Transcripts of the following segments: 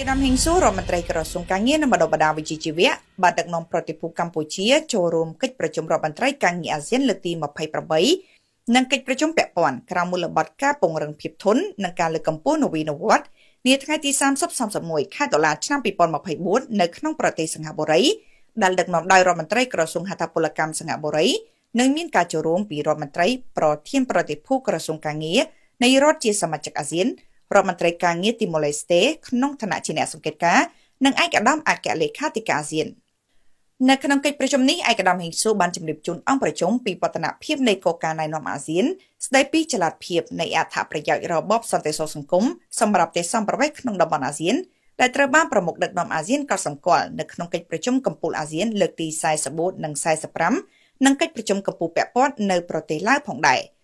កឧត្តមហេងសួររដ្ឋមន្ត្រីក្រសួងការងារនិងបណ្ដុះបណ្ដាលវិជ្ជាជីវៈបានដឹកនាំប្រតិភូកម្ពុជាចូលរួមកិច្ចប្រជុំរដ្ឋមន្ត្រីការងារអាស៊ានលើកទី28និងកិច្ចប្រជុំពាក់ព័ន្ធក្រៅមូលបត្រការពង្រឹងភាពធន់និងការលើកកម្ពស់នវានុវត្តន៍នាថ្ងៃទី30-31ខែតុលាឆ្នាំ2024នៅក្នុងប្រទេសសិង្ហបុរីដែលដឹកនាំដោយរដ្ឋមន្ត្រីក្រសួងហត្ថពលកម្មសិង្ហបុរីនិងមានការចូលរួមពីរដ្ឋមន្ត្រី ប្រធានប្រតិភូក្រសួងការងារនៃរដ្ឋជាសមាជិកអាស៊ានរដ្ឋមន្ត្រីការងារទីម៉ូឡេស្តេក្នុងឋានៈជាអ្នកសង្កេតការណ៍និងឯកឧត្តមអគ្គលេខាធិការអាស៊ាននៅក្នុងកិច្ចប្រជុំនេះឯកឧត្តមហ៊ីងស៊ូបានជម្រាបជូនអង្គប្រជុំពីបទនភាពនៃកលការណែនាំអាស៊ានស្ដីពីចល័តភាពនៃអត្ថប្រយោជន៍របបសន្តិសុខសង្គមសម្រាប់ទេសសម្ប្រវេសក្នុងតំបន់អាស៊ានដែលត្រូវបានប្រមុខដឹកនាំអាស៊ានកត់សម្គាល់នៅក្នុងកិច្ចប្រជុំកម្ពុជាអាស៊ានលើកទី44និង45និងកិច្ចប្រជុំកម្ពុជាពាក់ព័ន្ធនៅប្រទេសឡាវផងដែរ។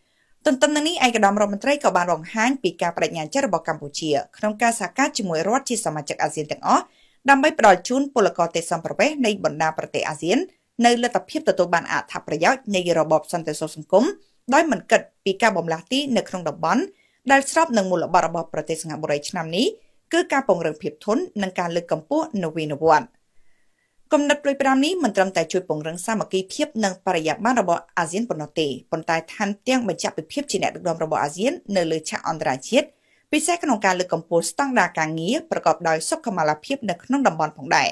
ទន្ទឹមនឹងនេះឯកឧត្តមរដ្ឋមន្ត្រីក៏បានបង្ហាញពីការបដិញ្ញាចិត្តរបស់កម្ពុជាក្នុងការសហការជាមួយរដ្ឋជាសមាជិកអាស៊ានទាំងអស់ដើម្បីផ្ដល់ជូនពលករទេសសម្ប្រវេសនៃបណ្ដាប្រទេសអាស៊ាននៅលទ្ធភាពទទួលបានអត្ថប្រយោជន៍នៃរបបសន្តិសុខសង្គមដោយមិនគិតពីការបំលាស់ទីនៅក្នុងតំបន់ដែលស្របនឹងមូលបត្ររបស់ប្រទេសសិង្ហបុរីឆ្នាំនេះគឺការពង្រឹងភាពធន់និងការលើកកម្ពស់នវានុវត្តន៍គំនិតព្រួយប្រាំនេះមិនត្រឹមតែជួយពង្រឹងសាមគ្គីភាពនិងបរិយាបន្នរបស់អាស៊ានប៉ុណ្ណោះទេប៉ុន្តែថែមទាំងបញ្ជាក់ពីភាពជាអ្នកដឹកនាំរបស់អាស៊ាននៅលើឆាកអន្តរជាតិពិសេសក្នុងការលើកកម្ពស់ស្តង់ដារការងារប្រកបដោយសុខុមាលភាពនៅក្នុងតំបន់ផងដែរ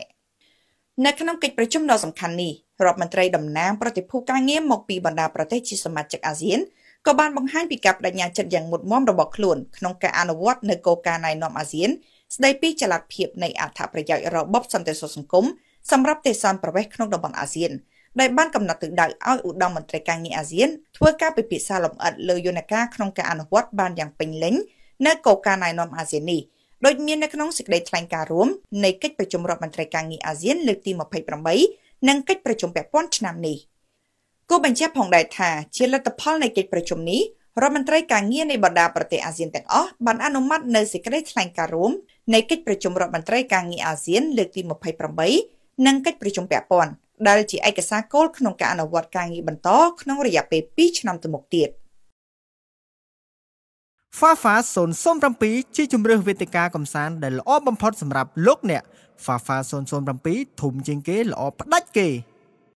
នៅក្នុងកិច្ចប្រជុំដ៏សំខាន់នេះរដ្ឋមន្ត្រីតំណាងប្រតិភូការងារមកពីបណ្ដាប្រទេសជាសមាជិកអាស៊ានក៏បានបង្ហាញពីការបដិញ្ញាចិត្តយ៉ាងមុតមមរបស់ខ្លួនក្នុងការអនុវត្តនៅគោលការណ៍ណែនាំអាស៊ានស្ដីពីចល័តភាពនៃអត្ថប្រយោជន៍របបសន្តិសុខសង្គមសម្រាប់ទេសន្តប្រវេសក្នុងតំបន់អាស៊ាន ដែលបានកំណត់ទិសដៅឲ្យឧត្តមមន្ត្រីការងារអាស៊ាន ធ្វើការពិភាក្សាលម្អិតលើយន្តការក្នុងការអនុវត្តបានយ៉ាងពេញលេញនៅកោការណែនាំអាស៊ាននេះដោយមាន នៅក្នុងសេចក្តីថ្លែងការណ៍រួមនៃកិច្ចប្រជុំរដ្ឋមន្ត្រីការងារអាស៊ានលើកទី28និងកិច្ចប្រជុំពាក់ព័ន្ធឆ្នាំនេះគូបញ្ជាក់ផងដែរថាជាលទ្ធផល នៃកិច្ចប្រជុំនេះរដ្ឋមន្ត្រីការងារនៃបណ្ដាប្រទេសអាស៊ានទាំងអស់បានអនុម័តនៅសេចក្តីថ្លែងការណ៍រួមនៃកិច្ចប្រជុំរដ្ឋមន្ត្រីការងារអាស៊ានលើកទី28និងកិច្ចប្រជុំពាក់ព័ន្ធដែលជាឯកសារគោលក្នុងការអនុវត្តការងារបន្តក្នុងរយៈពេល2ឆ្នាំទៅមុខទៀត Fafa 007ជាជំរឿសវេទិកាកំសាន្តដែលល្អបំផុតសម្រាប់លោកអ្នក Fafa 007ធំជាងគេល្អផ្ដាច់គេ